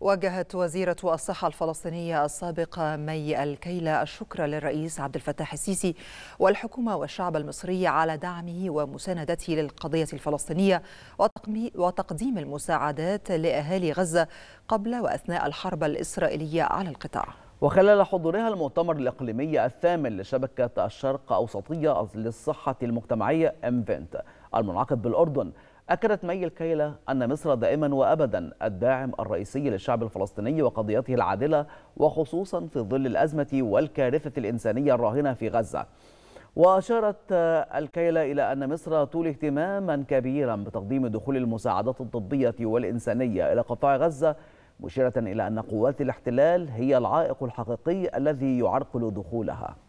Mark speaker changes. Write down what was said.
Speaker 1: وجهت وزيرة الصحة الفلسطينية السابقة مي الكيلة الشكر للرئيس عبد الفتاح السيسي والحكومة والشعب المصري على دعمه ومساندته للقضية الفلسطينية وتقديم المساعدات لأهالي غزة قبل وأثناء الحرب الإسرائيلية على القطاع
Speaker 2: وخلال حضورها المؤتمر الإقليمي الثامن لشبكة الشرق أوسطية للصحة المجتمعية أمفنت المنعقد بالأردن أكدت مي الكيلة أن مصر دائما وأبدا الداعم الرئيسي للشعب الفلسطيني وقضيته العادلة وخصوصا في ظل الأزمة والكارثة الإنسانية الراهنة في غزة وأشارت الكيلة إلى أن مصر تولي اهتماما كبيرا بتقديم دخول المساعدات الطبية والإنسانية إلى قطاع غزة مشيرة إلى أن قوات الاحتلال هي العائق الحقيقي الذي يعرقل دخولها